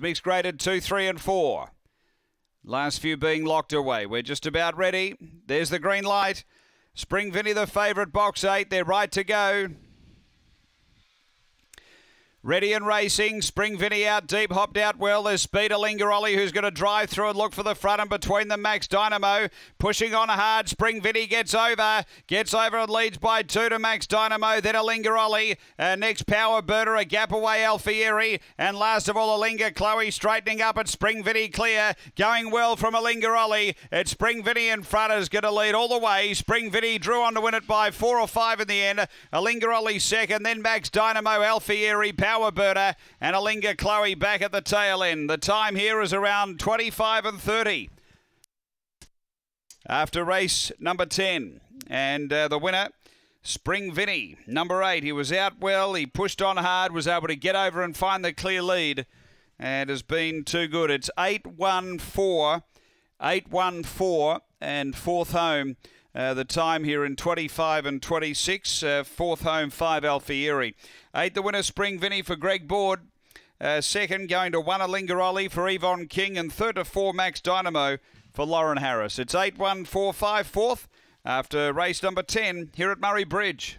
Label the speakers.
Speaker 1: Mixed graded 2, 3 and 4. Last few being locked away. We're just about ready. There's the green light. Spring Vinny the favourite, box 8. They're right to go. Ready and racing. Spring Vinny out deep, hopped out well. There's Speed Lingaroli who's going to drive through and look for the front and between the Max Dynamo. Pushing on hard. Spring Vinny gets over. Gets over and leads by two to Max Dynamo. Then a Uh, next Power burner a gap away Alfieri. And last of all, Alinga Chloe straightening up at Spring Vinny clear. Going well from a Lingaroli. It's Spring Vinny in front is going to lead all the way. Spring Vinny drew on to win it by four or five in the end. Lingaroli second. Then Max Dynamo, Alfieri, Power Powerburner and Alinga Chloe back at the tail end. The time here is around 25 and 30 after race number 10. And uh, the winner, Spring Vinny, number eight. He was out well, he pushed on hard, was able to get over and find the clear lead, and has been too good. It's 8 1 4, 8 1 4, and fourth home. Uh, the time here in 25 and 26. Uh, fourth home, five Alfieri. Eight, the winner, Spring Vinny for Greg Board. Uh, second, going to one, Alingaroli for Yvonne King. And third to four, Max Dynamo for Lauren Harris. It's 8 1 4 5 fourth after race number 10 here at Murray Bridge.